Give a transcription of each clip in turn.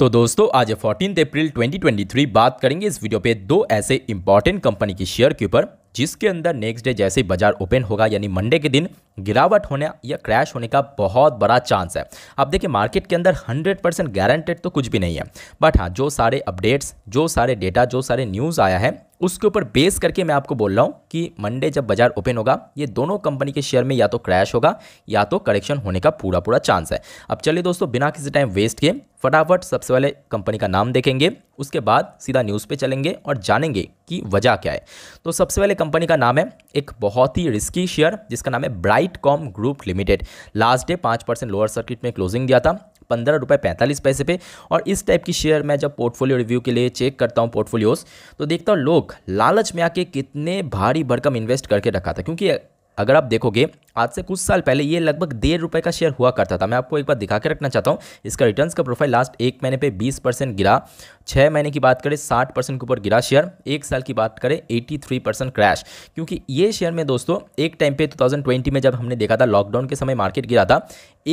तो दोस्तों आज फोर्टीन अप्रैल 2023 बात करेंगे इस वीडियो पे दो ऐसे इंपॉर्टेंट कंपनी के शेयर के ऊपर जिसके अंदर नेक्स्ट डे जैसे बाजार ओपन होगा यानी मंडे के दिन गिरावट होने या क्रैश होने का बहुत बड़ा चांस है अब देखिए मार्केट के अंदर 100 परसेंट गारंटेड तो कुछ भी नहीं है बट हाँ जो सारे अपडेट्स जो सारे डेटा जो सारे न्यूज़ आया है उसके ऊपर बेस करके मैं आपको बोल रहा हूँ कि मंडे जब बाजार ओपन होगा ये दोनों कंपनी के शेयर में या तो क्रैश होगा या तो करेक्शन होने का पूरा पूरा चांस है अब चलिए दोस्तों बिना किसी टाइम वेस्ट किए फटाफट सबसे पहले कंपनी का नाम देखेंगे उसके बाद सीधा न्यूज़ पे चलेंगे और जानेंगे कि वजह क्या है तो सबसे पहले कंपनी का नाम है एक बहुत ही रिस्की शेयर जिसका नाम है Bright Com group limited last day पाँच परसेंट लोअर सर्किट में क्लोजिंग दिया था पंद्रह रुपये पैंतालीस पैसे पे और इस टाइप की शेयर मैं जब पोर्टफोलियो रिव्यू के लिए चेक करता हूँ पोर्टफोलियोज तो देखता हूँ लोग लालच में आके कितने भारी भरकम इन्वेस्ट करके रखा था क्योंकि अगर आप देखोगे आज से कुछ साल पहले ये लगभग डेढ़ रुपये का शेयर हुआ करता था मैं आपको एक बार दिखा के रखना चाहता हूँ इसका रिटर्न्स का प्रोफाइल लास्ट एक महीने पे 20 परसेंट गिरा छः महीने की बात करें 60 परसेंट के ऊपर गिरा शेयर एक साल की बात करें 83 परसेंट क्रैश क्योंकि ये शेयर में दोस्तों एक टाइम पे 2020 में जब हमने देखा था लॉकडाउन के समय मार्केट गिरा था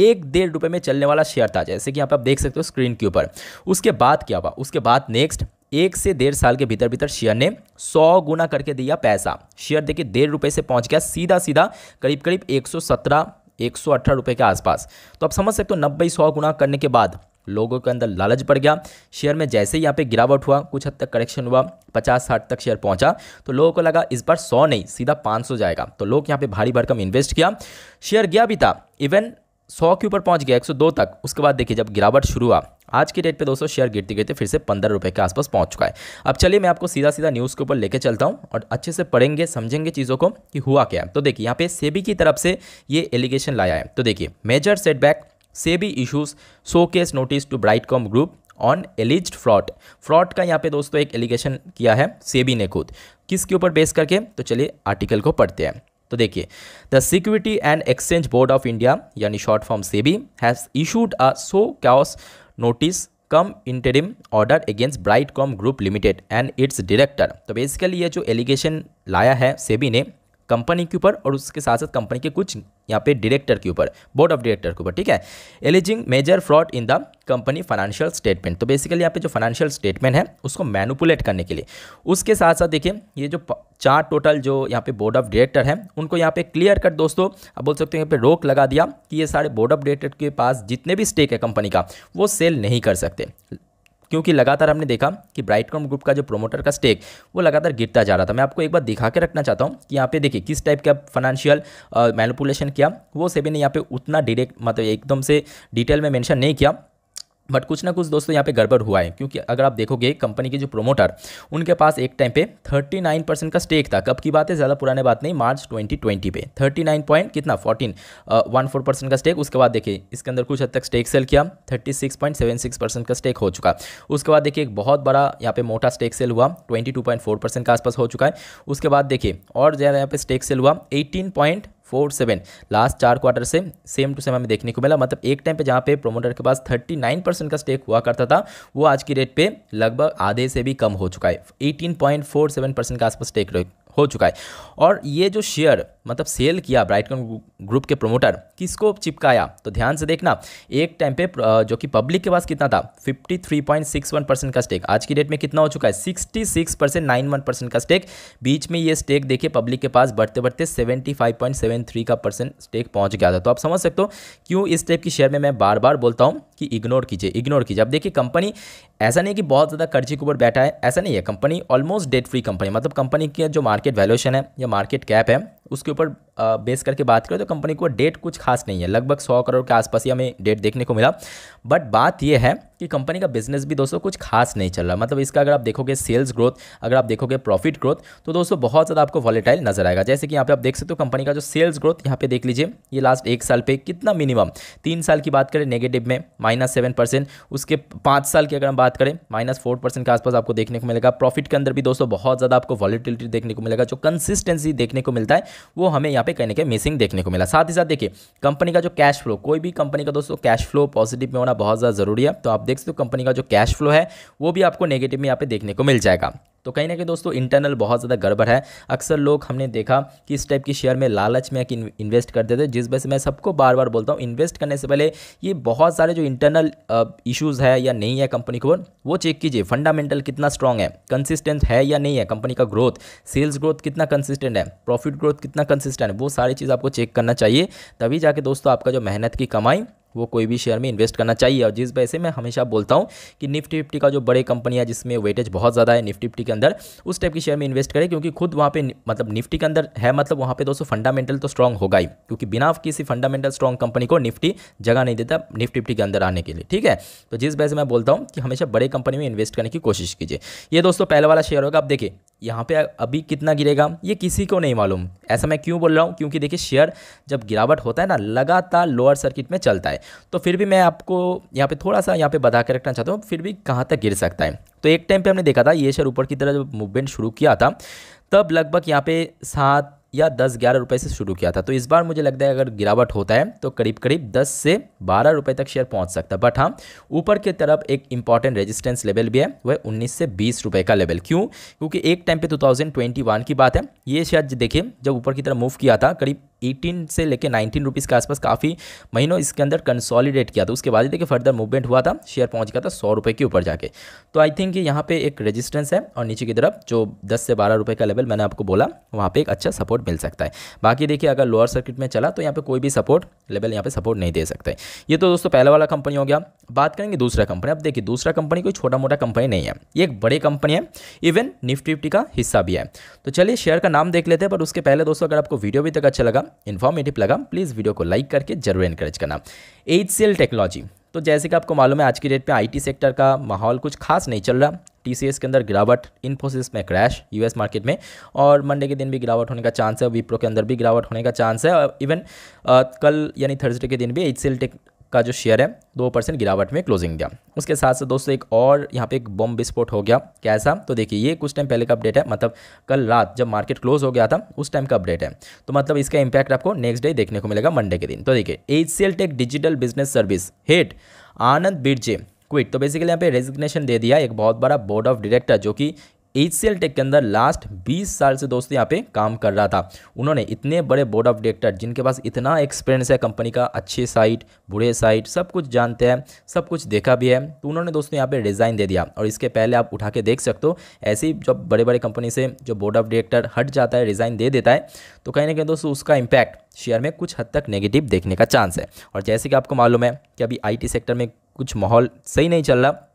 एक डेढ़ रुपये में चलने वाला शेयर था जैसे कि यहाँ पर आप देख सकते हो स्क्रीन के ऊपर उसके बाद क्या हुआ उसके बाद नेक्स्ट एक से डेढ़ साल के भीतर भीतर शेयर ने सौ गुना करके दिया पैसा शेयर देखिए डेढ़ रुपये से पहुंच गया सीधा सीधा करीब करीब एक सौ सत्रह एक सौ अठारह रुपये के आसपास तो आप समझ सकते हो नब्बे सौ गुना करने के बाद लोगों के अंदर लालच पड़ गया शेयर में जैसे ही यहाँ पे गिरावट हुआ कुछ हद तक करेक्शन हुआ पचास साठ तक शेयर पहुँचा तो लोगों को लगा इस बार सौ नहीं सीधा पाँच सौ जाएगा तो लोग यहाँ पे भारी भरकम इन्वेस्ट किया शेयर गया भी था इवन सौ के ऊपर पहुँच गया एक सौ दो तक उसके बाद देखिए जब गिरावट शुरू हुआ आज की डेट पे दोस्तों शेयर गिरते गिरते फिर से पंद्रह रुपये के आसपास पहुंच चुका है अब चलिए मैं आपको सीधा सीधा न्यूज़ के ऊपर लेके चलता हूं और अच्छे से पढ़ेंगे समझेंगे चीज़ों को कि हुआ क्या है तो देखिए यहाँ पे सेबी की तरफ से ये एलिगेशन लाया है तो देखिए major setback SEBI issues show cause notice to Com group on alleged fraud fraud का यहाँ पे दोस्तों एक एलिगेशन किया है सेबी ने खुद किसके ऊपर बेस करके तो चलिए आर्टिकल को पढ़ते हैं तो देखिए the Security and Exchange Board of India यानी short form SEBI has issued a show cause notice cum interim order against Bright Com group limited and its director तो बेसिकली ये जो एलिगेशन लाया है सेबी ने कंपनी के ऊपर और उसके साथ साथ कंपनी के कुछ यहाँ पे डायरेक्टर के ऊपर बोर्ड ऑफ डायरेक्टर के ऊपर ठीक है alleging major fraud in the company financial statement तो बेसिकली यहाँ पे जो फाइनेंशियल स्टेटमेंट है उसको मैनुपुलेट करने के लिए उसके साथ साथ देखिए ये जो चार टोटल जो यहाँ पे बोर्ड ऑफ डायरेक्टर हैं उनको यहाँ पे क्लियर कट दोस्तों आप बोल सकते हो यहाँ पे रोक लगा दिया कि ये सारे बोर्ड ऑफ डायरेक्टर के पास जितने भी स्टेक है कंपनी का वो सेल नहीं कर सकते क्योंकि लगातार हमने देखा कि ब्राइटकॉम ग्रुप का जो प्रोमोटर का स्टेक वो लगातार गिरता जा रहा था मैं आपको एक बार दिखा के रखना चाहता हूँ कि यहाँ पे देखिए किस टाइप का फाइनेंशियल मैनिपुलेशन uh, किया वो सेबी ने यहाँ पे उतना डायरेक्ट मतलब एकदम से डिटेल में मेंशन नहीं किया बट कुछ ना कुछ दोस्तों यहाँ पे गड़बड़ हुआ है क्योंकि अगर आप देखोगे कंपनी के जो प्रोमोटर उनके पास एक टाइम पे 39 परसेंट का स्टेक था कब की बात है ज़्यादा पुराने बात नहीं मार्च 2020 पे 39 पॉइंट कितना 14 वन फोर परसेंट का स्टेक उसके बाद देखिए इसके अंदर कुछ हद तक स्टेक सेल किया 36.76 परसेंट का स्टेक हो चुका उसके बाद देखिए एक बहुत बड़ा यहाँ पे मोटा स्टेक सेल हुआ ट्वेंटी परसेंट के आसपास हो चुका है उसके बाद देखिए और ज़्यादा यहाँ पे स्टेक सेल हुआ eighteen point four seven last चार क्वार्टर से सेम टू सेम हमें देखने को मिला मतलब एक टाइम पे जहाँ पे प्रोमोटर के पास थर्टी नाइन परसेंट का स्टेक हुआ करता था वो आज की रेट पे लगभग आधे से भी कम हो चुका है eighteen point four seven percent के आसपास स्टेक हो चुका है और ये जो शेयर मतलब सेल किया ब्राइटकॉन ग्रुप के प्रोमोटर किसको चिपकाया तो ध्यान से देखना एक टाइम पे जो कि पब्लिक के पास कितना था 53.61 परसेंट का स्टेक आज की डेट में कितना हो चुका है 66 परसेंट नाइन वन परसेंट का स्टेक बीच में ये स्टेक देखिए पब्लिक के पास बढ़ते बढ़ते 75.73 का परसेंट स्टेक पहुंच गया था तो आप समझ सकते हो क्यों इस टाइप की शेयर में मैं बार बार बोलता हूँ कि इग्नोर कीजिए इग्नोर कीजिए अब देखिए कंपनी ऐसा नहीं कि बहुत ज़्यादा कर्जे के ऊपर बैठा है ऐसा नहीं है company almost debt free company मतलब कंपनी के जो मार्केट मार्केट वैल्यूशन है या मार्केट कैप है उसके ऊपर बेस करके बात करें तो कंपनी को डेट कुछ खास नहीं है लगभग सौ करोड़ के आसपास ही हमें डेट देखने को मिला बट बात यह है कि कंपनी का बिजनेस भी दोस्तों कुछ खास नहीं चल रहा मतलब इसका अगर आप देखोगे सेल्स ग्रोथ अगर आप देखोगे प्रॉफिट ग्रोथ तो दोस्तों बहुत ज़्यादा आपको वॉलेटाइल नजर आएगा जैसे कि यहाँ पे आप देख सकते हो कंपनी का जो सेल्स ग्रोथ यहाँ पे देख लीजिए ये लास्ट एक साल पे कितना मिनिमम तीन साल की बात करें नेगेटिव में माइनस सेवन परसेंट उसके पाँच साल की अगर हम बात करें माइनस फोर परसेंट के आसपास आपको देखने को मिलेगा प्रॉफिट के अंदर भी दोस्तों बहुत ज़्यादा आपको वॉलीटिलिटी देखने को मिलेगा जो कंसिस्टेंसी देखने को मिलता है वो हमें यहाँ पे कहीं ना कहीं मिसिंग देखने को मिला साथ ही साथ देखिए कंपनी का जो कैश फ्लो कोई भी कंपनी का दोस्तों कैश फ्लो पॉजिटिव में होना बहुत ज़्यादा जरूरी है तो आप देख सकते हो कंपनी का जो कैश फ्लो है वो भी आपको नेगेटिव में यहाँ पे देखने को मिल जाएगा तो कहीं ना कहीं दोस्तों इंटरनल बहुत ज़्यादा गड़बड़ है अक्सर लोग हमने देखा कि इस टाइप की शेयर में लालच में इन्वेस्ट कर देते जिस वजह से मैं सबको बार बार बोलता हूँ इन्वेस्ट करने से पहले ये बहुत सारे जो इंटरनल इश्यूज़ है या नहीं है कंपनी को वो चेक कीजिए फंडामेंटल कितना स्ट्रॉग है कंसिस्टेंट है या नहीं है कंपनी का ग्रोथ सेल्स ग्रोथ कितना कंसिस्टेंट है प्रॉफिट ग्रोथ कितना कंसिस्टेंट है वो सारी चीज़ आपको चेक करना चाहिए तभी जाके दोस्तों आपका जो मेहनत की कमाई वो कोई भी शेयर में इन्वेस्ट करना चाहिए और जिस वजह से मैं हमेशा बोलता हूँ कि निफ्टी फिफ्टी का जो बड़े कंपनियाँ जिसमें वेटेज बहुत ज़्यादा है निफ्टी फिफ्टी के अंदर उस टाइप के शेयर में इन्वेस्ट करें क्योंकि खुद वहाँ पे मतलब निफ्टी के अंदर है मतलब वहाँ पे दोस्तों फंडामेंटल तो स्ट्रॉन्ग होगा ही क्योंकि बिना किसी फंडामेंटल स्ट्रॉन्ग कंपनी को निफ्टी जगह नहीं देता निफ्टी फिफ्टी के अंदर आने के लिए ठीक है तो जिस वजह से मैं बोलता हूँ कि हमेशा बड़े कंपनी में इन्वेस्ट करने की कोशिश कीजिए ये दोस्तों पहले वाला शेयर होगा आप देखिए यहाँ पे अभी कितना गिरेगा ये किसी को नहीं मालूम ऐसा मैं क्यों बोल रहा हूँ क्योंकि देखिए शेयर जब गिरावट होता है ना लगातार लोअर सर्किट में चलता है तो फिर भी मैं आपको यहाँ पे थोड़ा सा यहाँ पे बता के रखना चाहता हूँ फिर भी कहाँ तक गिर सकता है तो एक टाइम पे हमने देखा था ये शेयर ऊपर की तरह जब मूवमेंट शुरू किया था तब लगभग यहाँ पे सात या दस ग्यारह रुपये से शुरू किया था तो इस बार मुझे लगता है अगर गिरावट होता है तो करीब करीब दस से बारह रुपये तक शेयर पहुंच सकता है बट हाँ ऊपर की तरफ एक इंपॉर्टेंट रेजिस्टेंस लेवल भी है वह उन्नीस से बीस रुपये का लेवल क्यों क्योंकि एक टाइम पे टू थाउजेंड ट्वेंटी वन की बात है ये शेयर देखिए जब ऊपर की तरफ मूव किया था करीब एटीन से लेकर नाइनटीन रुपीज़ के आसपास काफ़ी महीनों इसके अंदर कंसोलिडेट किया था उसके बाद ही देखिए फर्दर मूवमेंट हुआ था शेयर पहुंच गया था सौ रुपये के ऊपर जाके तो आई थिंक यहाँ पे एक रेजिस्टेंस है और नीचे की तरफ जो दस से बारह रुपये का लेवल मैंने आपको बोला वहाँ पर एक अच्छा सपोर्ट मिल सकता है बाकी देखिए अगर लोअर सर्किट में चला तो यहाँ पर कोई भी सपोर्ट लेवल यहाँ पर सपोर्ट नहीं दे सकता है ये तो दोस्तों पहला वाला कंपनी हो गया बात करेंगे दूसरा कंपनी अब देखिए दूसरा कंपनी कोई छोटा मोटा कंपनी नहीं है ये एक बड़ी कंपनी है इवन निफ्टी फिफ्टी का हिस्सा भी है तो चलिए शेयर का नाम देख लेते हैं पर उसके पहले दोस्तों अगर आपको वीडियो भी तक अच्छा लगा इन्फॉर्मेटिव लगा प्लीज़ वीडियो को लाइक करके जरूर इनक्रेज करना एच टेक्नोलॉजी तो जैसे कि आपको मालूम है आज की डेट में आईटी सेक्टर का माहौल कुछ खास नहीं चल रहा टीसीएस के अंदर गिरावट इन्फोसिस में क्रैश यूएस मार्केट में और मंडे के दिन भी गिरावट होने का चांस है विप्रो के अंदर भी गिरावट होने का चांस है इवन कल यानी थर्सडे के दिन भी एच टेक का जो शेयर है दो परसेंट गिरावट में क्लोजिंग दिया उसके साथ साथ दोस्तों एक और यहाँ पे एक बम विस्फोट हो गया कैसा तो देखिए ये कुछ टाइम पहले का अपडेट है मतलब कल रात जब मार्केट क्लोज हो गया था उस टाइम का अपडेट है तो मतलब इसका इम्पैक्ट आपको नेक्स्ट डे देखने को मिलेगा मंडे के दिन तो देखिए H Tech digital business service head Anand Birje quit तो बेसिकली यहाँ पे रेजिग्नेशन दे दिया एक बहुत बड़ा बोर्ड ऑफ डायरेक्टर जो कि एच टेक के अंदर लास्ट 20 साल से दोस्तों यहाँ पे काम कर रहा था उन्होंने इतने बड़े बोर्ड ऑफ डायरेक्टर जिनके पास इतना एक्सपीरियंस है कंपनी का अच्छे साइट बुरे साइट सब कुछ जानते हैं सब कुछ देखा भी है तो उन्होंने दोस्तों यहाँ पे रिज़ाइन दे दिया और इसके पहले आप उठा के देख सकते हो ऐसे ही जब बड़े बड़े कंपनी से जो बोर्ड ऑफ डायरेक्टर हट जाता है रिज़ाइन दे देता है तो कहीं ना कहीं दोस्तों उसका इम्पैक्ट शेयर में कुछ हद तक नेगेटिव देखने का चांस है और जैसे कि आपको मालूम है कि अभी आई सेक्टर में कुछ माहौल सही नहीं चल रहा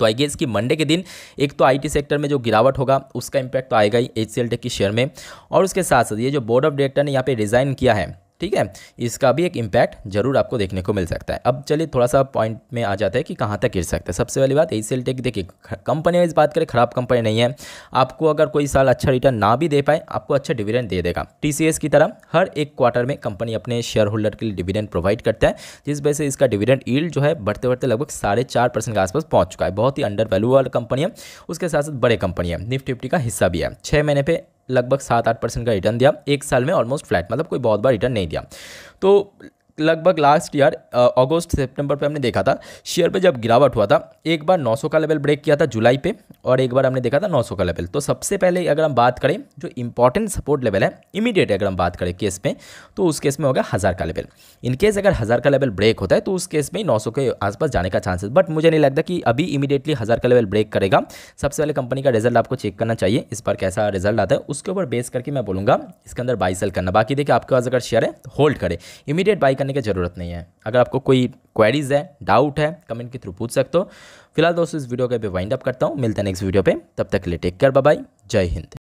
तो आई गेस कि मंडे के दिन एक तो आईटी सेक्टर में जो गिरावट होगा उसका इंपैक्ट तो आएगा ही एच टेक के शेयर में और उसके साथ साथ ये जो बोर्ड ऑफ डायरेक्टर ने यहाँ पर रिज़ाइन किया है ठीक है इसका भी एक इम्पैक्ट जरूर आपको देखने को मिल सकता है अब चलिए थोड़ा सा पॉइंट में आ जाता है कि कहाँ तक गिर सकता है सबसे पहली बात एसीएल टेक देखिए कंपनी वाइज बात करें खराब कंपनी नहीं है आपको अगर कोई साल अच्छा रिटर्न ना भी दे पाए आपको अच्छा डिविडेंड दे देगा टी की तरह हर एक क्वार्टर में कंपनी अपने शेयर होल्डर के लिए डिविडेंड प्रोवाइड करता है जिस वजह से इसका डिविडेंड ईल्ड जो है बढ़ते बढ़ते लगभग साढ़े चार परसेंट के आसपास पहुंच चुका है बहुत ही अंडर वैल्यू वाली कंपनी है उसके साथ साथ बड़े कंपनी है निफ्टी फिफ्टी का हिस्सा भी है छः महीने पे लगभग सात आठ परसेंट का रिटर्न दिया एक साल में ऑलमोस्ट फ्लैट मतलब कोई बहुत बार रिटर्न नहीं दिया तो लगभग लास्ट ईयर अगस्त सितंबर पे हमने देखा था शेयर पे जब गिरावट हुआ था एक बार 900 का लेवल ब्रेक किया था जुलाई पे और एक बार हमने देखा था 900 का लेवल तो सबसे पहले अगर हम बात करें जो इंपॉर्टेंट सपोर्ट लेवल है इमीडिएट अगर हम बात करें केस में तो उस केस में होगा हज़ार का लेवल इनकेस अगर हज़ार का लेवल ब्रेक होता है तो उस केस में नौ के आसपास जाने का चांसेस बट मुझे नहीं लगता कि अभी इमीडिएटली हज़ार का लेवल ब्रेक करेगा सबसे पहले कंपनी का रिजल्ट आपको चेक करना चाहिए इस पर कैसा रिजल्ट आता है उसके ऊपर बेस करके मैं बोलूँगा इसके अंदर बाई सेल करना बाकी देखिए आपके पास अगर शेयर है होल्ड करें इमीडिएट बाई करने करने की ज़रूरत नहीं है अगर आपको कोई क्वेरीज है डाउट है कमेंट के थ्रू पूछ सकते हो फिलहाल दोस्तों इस वीडियो का भी वाइंड अप करता हूँ मिलता है नेक्स्ट वीडियो पे तब तक के लिए टेक केयर बाय जय हिंद